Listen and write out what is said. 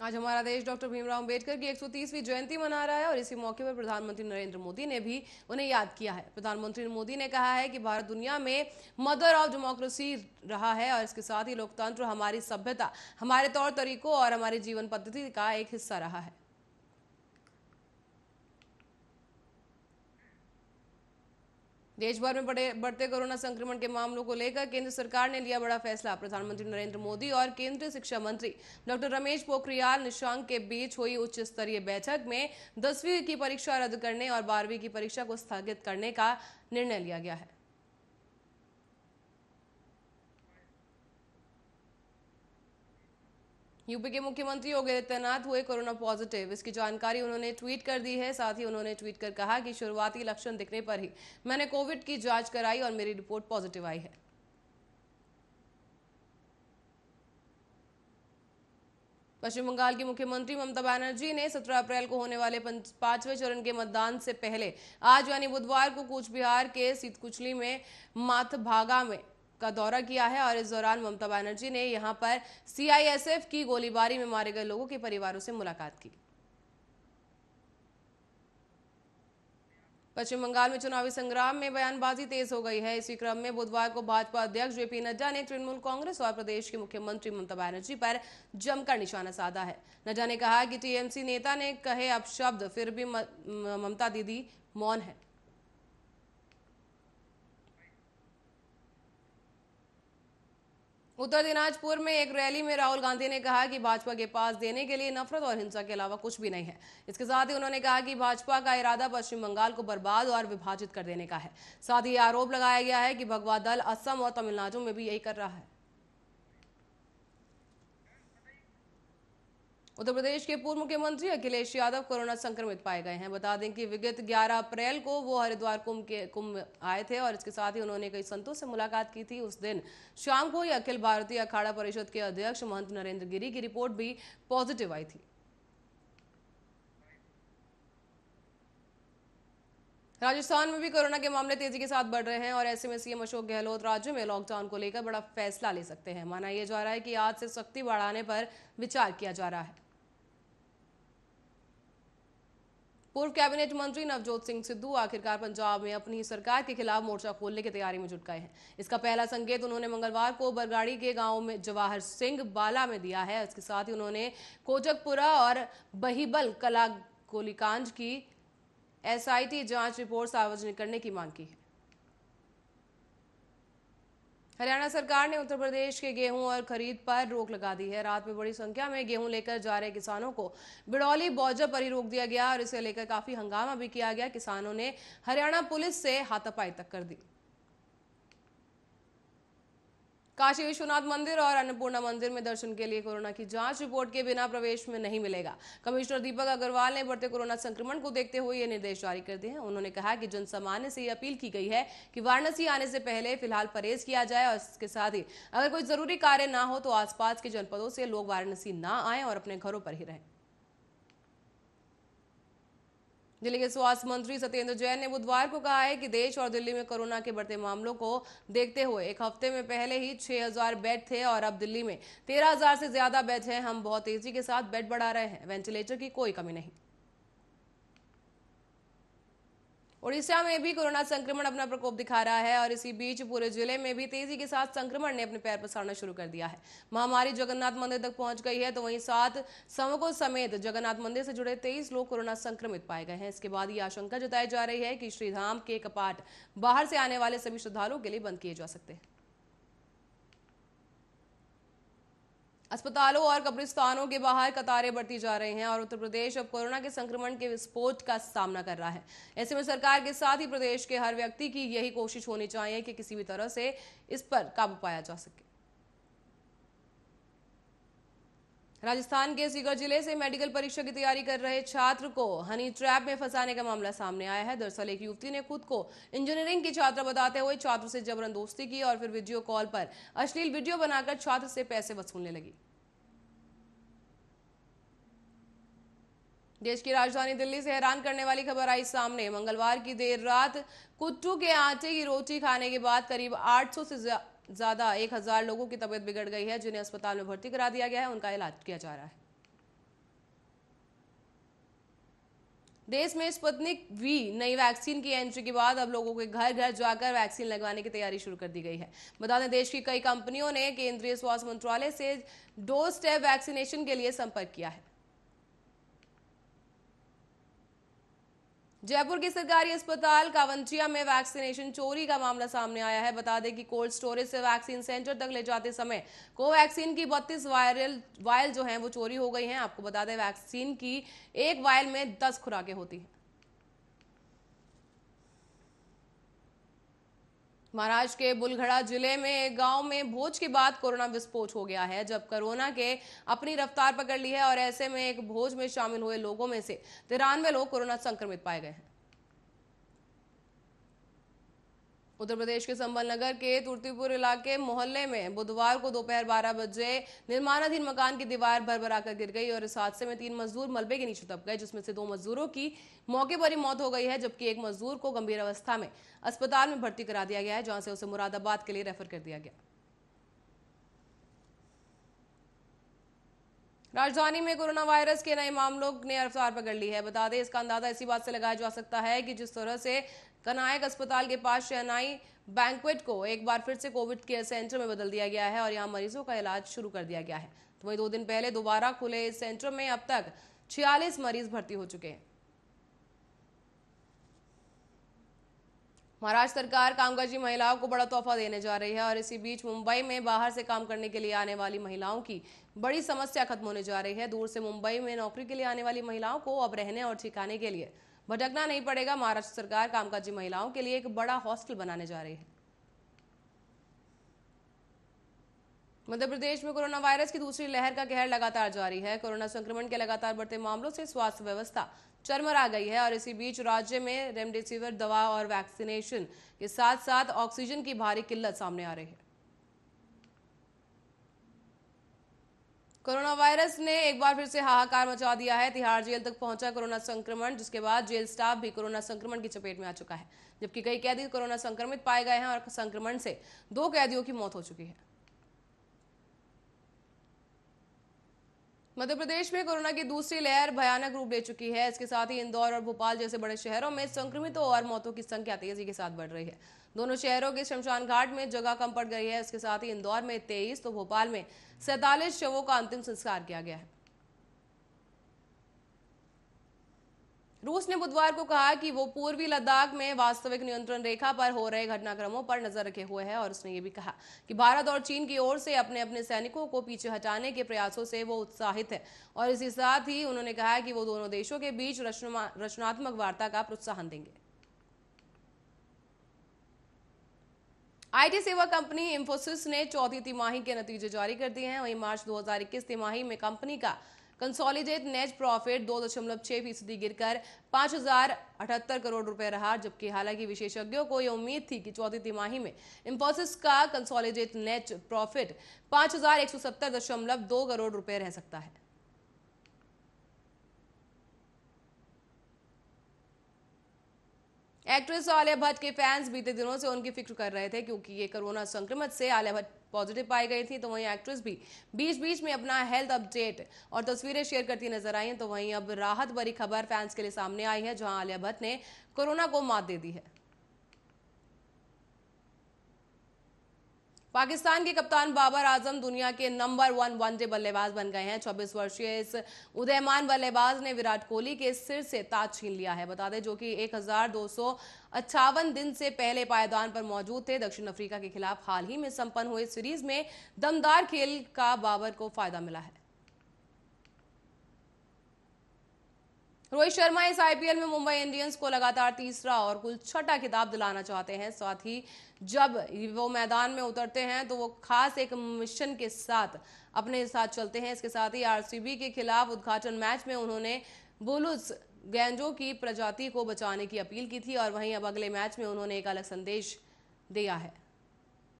आज हमारा देश डॉक्टर भीमराव अंबेडकर की 130वीं जयंती मना रहा है और इसी मौके पर प्रधानमंत्री नरेंद्र मोदी ने भी उन्हें याद किया है प्रधानमंत्री मोदी ने कहा है कि भारत दुनिया में मदर ऑफ डेमोक्रेसी रहा है और इसके साथ ही लोकतंत्र हमारी सभ्यता हमारे तौर तरीकों और हमारी जीवन पद्धति का एक हिस्सा रहा है देश भर में बड़े बढ़ते कोरोना संक्रमण के मामलों को लेकर केंद्र सरकार ने लिया बड़ा फैसला प्रधानमंत्री नरेंद्र मोदी और केंद्रीय शिक्षा मंत्री डॉक्टर रमेश पोखरियाल निशंक के बीच हुई उच्च स्तरीय बैठक में दसवीं की परीक्षा रद्द करने और बारहवीं की परीक्षा को स्थगित करने का निर्णय लिया गया है यूपी के मुख्यमंत्री योगी आदित्यनाथ हुए कोरोना पॉजिटिव इसकी जानकारी उन्होंने ट्वीट कर दी है साथ ही उन्होंने ट्वीट कर कहा कि शुरुआती लक्षण दिखने पर ही मैंने कोविड की जांच कराई और मेरी रिपोर्ट पॉजिटिव आई है पश्चिम बंगाल की मुख्यमंत्री ममता बनर्जी ने 17 अप्रैल को होने वाले पांचवें चरण के मतदान से पहले आज यानी बुधवार को कूचबिहार के सीतकुचली में माथभागा में का दौरा किया है और इस दौरान ममता बनर्जी ने यहां पर सीआईएसएफ की गोलीबारी में मारे गए लोगों के परिवारों से मुलाकात की पश्चिम बंगाल में चुनावी संग्राम में बयानबाजी तेज हो गई है इसी क्रम में बुधवार को भाजपा अध्यक्ष जेपी नड्डा ने तृणमूल कांग्रेस और प्रदेश की मुख्यमंत्री ममता बनर्जी पर जमकर निशाना साधा है नड्डा ने कहा कि टीएमसी नेता ने कहे अपशब्द फिर भी ममता दीदी मौन है उत्तर दिनाजपुर में एक रैली में राहुल गांधी ने कहा कि भाजपा के पास देने के लिए नफरत और हिंसा के अलावा कुछ भी नहीं है इसके साथ ही उन्होंने कहा कि भाजपा का इरादा पश्चिम बंगाल को बर्बाद और विभाजित कर देने का है साथ ही आरोप लगाया गया है कि भगवा दल असम और तमिलनाडु में भी यही कर रहा है उत्तर प्रदेश के पूर्व मुख्यमंत्री अखिलेश यादव कोरोना संक्रमित पाए गए हैं बता दें कि विगत 11 अप्रैल को वो हरिद्वार कुंभ के कुंभ आए थे और इसके साथ ही उन्होंने कई संतों से मुलाकात की थी उस दिन शाम को ही अखिल भारतीय अखाड़ा परिषद के अध्यक्ष महंत नरेंद्र गिरी की रिपोर्ट भी पॉजिटिव आई थी राजस्थान में भी कोरोना के मामले तेजी के साथ बढ़ रहे हैं और ऐसे में सीएम अशोक गहलोत राज्य में लॉकडाउन को लेकर बड़ा फैसला ले सकते हैं माना यह जा रहा है कि आज से सख्ती बढ़ाने पर विचार किया जा रहा है पूर्व कैबिनेट मंत्री नवजोत सिंह सिद्धू आखिरकार पंजाब में अपनी सरकार के खिलाफ मोर्चा खोलने की तैयारी में जुट गए हैं इसका पहला संकेत उन्होंने मंगलवार को बरगाड़ी के गांव में जवाहर सिंह बाला में दिया है इसके साथ ही उन्होंने कोजकपुरा और बहिबल कला गोलीकांड की एसआईटी जांच रिपोर्ट सार्वजनिक करने की मांग की है हरियाणा सरकार ने उत्तर प्रदेश के गेहूं और खरीद पर रोक लगा दी है रात में बड़ी संख्या में गेहूं लेकर जा रहे किसानों को बिड़ौली बौजा पर ही रोक दिया गया और इसे लेकर काफी हंगामा भी किया गया किसानों ने हरियाणा पुलिस से हाथापाई तक कर दी काशी विश्वनाथ मंदिर और अन्नपूर्णा मंदिर में दर्शन के लिए कोरोना की जांच रिपोर्ट के बिना प्रवेश में नहीं मिलेगा कमिश्नर दीपक अग्रवाल ने बढ़ते कोरोना संक्रमण को देखते हुए ये निर्देश जारी कर दिए हैं उन्होंने कहा कि जन सामान्य से ये अपील की गई है कि वाराणसी आने से पहले फिलहाल परहेज किया जाए और इसके साथ ही अगर कोई जरूरी कार्य ना हो तो आसपास के जनपदों से लोग वाराणसी ना आए और अपने घरों पर ही रहें दिल्ली के स्वास्थ्य मंत्री सत्येंद्र जैन ने बुधवार को कहा है कि देश और दिल्ली में कोरोना के बढ़ते मामलों को देखते हुए एक हफ्ते में पहले ही 6000 बेड थे और अब दिल्ली में 13000 से ज्यादा बेड हैं हम बहुत तेजी के साथ बेड बढ़ा रहे हैं वेंटिलेटर की कोई कमी नहीं उड़ीसा में भी कोरोना संक्रमण अपना प्रकोप दिखा रहा है और इसी बीच पूरे जिले में भी तेजी के साथ संक्रमण ने अपने पैर पसारना शुरू कर दिया है महामारी जगन्नाथ मंदिर तक पहुंच गई है तो वहीं सात श्रमिकों समेत जगन्नाथ मंदिर से जुड़े तेईस लोग कोरोना संक्रमित पाए गए हैं इसके बाद ये आशंका जताई जा रही है कि श्रीधाम के कपाट बाहर से आने वाले सभी श्रद्धालुओं के लिए बंद किए जा सकते हैं अस्पतालों और कब्रिस्तानों के बाहर कतारें बढ़ती जा रही हैं और उत्तर प्रदेश अब कोरोना के संक्रमण के विस्फोट का सामना कर रहा है ऐसे में सरकार के साथ ही प्रदेश के हर व्यक्ति की यही कोशिश होनी चाहिए कि किसी भी तरह से इस पर काबू पाया जा सके राजस्थान के सीकर जिले से मेडिकल परीक्षा की तैयारी कर रहे छात्र को हनी ट्रैप में फंसाने का मामला सामने आया है दरअसल एक युवती ने खुद को इंजीनियरिंग की छात्रा बताते हुए छात्र से जबरन दोस्ती की और फिर वीडियो कॉल पर अश्लील वीडियो बनाकर छात्र से पैसे वसूलने लगी देश की राजधानी दिल्ली से हैरान करने वाली खबर आई सामने मंगलवार की देर रात कुट्टू के आटे की रोटी खाने के बाद करीब 800 से ज़्यादा एक हज़ार लोगों की तबीयत बिगड़ गई है जिन्हें अस्पताल में भर्ती करा दिया गया है उनका इलाज किया जा रहा है देश में स्पुतनिक वी नई वैक्सीन की एंट्री के बाद अब लोगों के घर घर जाकर वैक्सीन लगवाने की तैयारी शुरू कर दी गई है बता दें देश की कई कंपनियों ने केंद्रीय स्वास्थ्य मंत्रालय से डोज स्टेप वैक्सीनेशन के लिए संपर्क किया है जयपुर के सरकारी अस्पताल कावंचिया में वैक्सीनेशन चोरी का मामला सामने आया है बता दें कि कोल्ड स्टोरेज से वैक्सीन सेंटर तक ले जाते समय कोवैक्सीन की 32 वायरल वायल जो हैं वो चोरी हो गई हैं आपको बता दें वैक्सीन की एक वायल में 10 खुराकें होती हैं महाराष्ट्र के बुलघड़ा जिले में एक गांव में भोज के बाद कोरोना विस्फोट हो गया है जब कोरोना के अपनी रफ्तार पकड़ ली है और ऐसे में एक भोज में शामिल हुए लोगों में से तिरानवे लोग कोरोना संक्रमित पाए गए हैं उत्तर प्रदेश के संबल नगर के तुर्तीपुर इलाके मोहल्ले में बुधवार को दोपहर 12 बजे निर्माणाधीन मकान की दीवार भरभराकर कर गिर गई और इस हादसे में तीन मजदूर मलबे के नीचे दब गए जिसमें से दो मजदूरों की मौके पर ही मौत हो गई है जबकि एक मजदूर को गंभीर अवस्था में अस्पताल में भर्ती करा दिया गया है जहां से उसे मुरादाबाद के लिए रेफर कर दिया गया राजधानी में कोरोना वायरस के नए मामलों ने रफ्तार पकड़ ली है बता दें इसका अंदाजा इसी बात से लगाया जा सकता है कि जिस तरह से कनायक अस्पताल के पास शहनाई बैंकवेट को एक बार फिर से कोविड केयर सेंटर में बदल दिया गया है और यहाँ मरीजों का इलाज शुरू कर दिया गया है तो वही दो दिन पहले दोबारा खुले इस सेंटर में अब तक छियालीस मरीज भर्ती हो चुके हैं महाराष्ट्र सरकार कामकाजी महिलाओं को बड़ा तोहफा देने जा रही है और इसी बीच मुंबई में बाहर से काम करने के लिए आने वाली महिलाओं की बड़ी समस्या खत्म होने जा रही है दूर से मुंबई में नौकरी के लिए आने वाली महिलाओं को अब रहने और ठिकाने के लिए भटकना नहीं पड़ेगा महाराष्ट्र सरकार कामकाजी महिलाओं के लिए एक बड़ा हॉस्टल बनाने जा रही है मध्य प्रदेश में कोरोना वायरस की दूसरी लहर का कहर लगातार जारी है कोरोना संक्रमण के लगातार बढ़ते मामलों से स्वास्थ्य व्यवस्था चरमरा गई है और इसी बीच राज्य में रेमडेसिविर दवा और वैक्सीनेशन के साथ साथ ऑक्सीजन की भारी किल्लत सामने आ रही है कोरोना वायरस ने एक बार फिर से हाहाकार मचा दिया है तिहाड़ जेल तक पहुंचा कोरोना संक्रमण जिसके बाद जेल स्टाफ भी कोरोना संक्रमण की चपेट में आ चुका है जबकि कई कैदी कोरोना संक्रमित पाए गए हैं और संक्रमण से दो कैदियों की मौत हो चुकी है मध्य प्रदेश में कोरोना की दूसरी लहर भयानक रूप ले चुकी है इसके साथ ही इंदौर और भोपाल जैसे बड़े शहरों में संक्रमितों और मौतों की संख्या तेजी के साथ बढ़ रही है दोनों शहरों के शमशान घाट में जगह कम पड़ गई है इसके साथ ही इंदौर में तेईस तो भोपाल में सैतालीस शवों का अंतिम संस्कार किया गया है रूस ने बुधवार को कहा कि वो पूर्वी लद्दाख में वास्तविक नियंत्रण रेखा पर हो रहे घटनाक्रमों पर नजर रखे हुए है और उसने ये भी कहा कि भारत और चीन की ओर से अपने अपने सैनिकों को पीछे हटाने के प्रयासों से वो उत्साहित है और इसी साथ ही उन्होंने कहा कि वो दोनों देशों के बीच रचनात्मक वार्ता का प्रोत्साहन देंगे आईटी सेवा कंपनी इंफोसिस ने चौथी तिमाही के नतीजे जारी कर दिए हैं वहीं मार्च 2021 तिमाही में कंपनी का कंसोलिडेट नेट प्रॉफिट दो दशमलव छह फीसदी गिरकर पांच हजार अठहत्तर करोड़ रुपए रहा जबकि हालांकि विशेषज्ञों को यह उम्मीद थी कि चौथी तिमाही में इंफोसिस का कंसोलिडेट नेट प्रॉफिट पांच हजार एक सौ सत्तर दशमलव दो करोड़ रुपए रह सकता है एक्ट्रेस आलिया भट्ट के फैंस बीते दिनों से उनकी फिक्र कर रहे थे क्योंकि ये कोरोना संक्रमण से आलिया भट्ट पॉजिटिव पाई गई थी तो वहीं एक्ट्रेस भी बीच बीच में अपना हेल्थ अपडेट और तस्वीरें शेयर करती नजर आई हैं तो वहीं अब राहत भरी खबर फैंस के लिए सामने आई है जहां आलिया भट्ट ने कोरोना को मात दे दी है पाकिस्तान के कप्तान बाबर आजम दुनिया के नंबर वन वनडे बल्लेबाज बन गए हैं 24 वर्षीय इस उदयमान बल्लेबाज ने विराट कोहली के सिर से ताज छीन लिया है बता दें जो कि एक अट्ठावन दिन से पहले पायदान पर मौजूद थे दक्षिण अफ्रीका के खिलाफ हाल ही में संपन्न हुए सीरीज में दमदार खेल का बाबर को फायदा मिला है रोहित शर्मा इस आईपीएल में मुंबई इंडियंस को लगातार तीसरा और कुल छठा खिताब दिलाना चाहते हैं साथ ही जब वो मैदान में उतरते हैं तो वो खास एक मिशन के साथ अपने साथ चलते हैं इसके साथ ही आरसीबी के खिलाफ उद्घाटन मैच में उन्होंने बुलुस गेंजो की प्रजाति को बचाने की अपील की थी और वहीं अब अगले मैच में उन्होंने एक अलग संदेश दिया है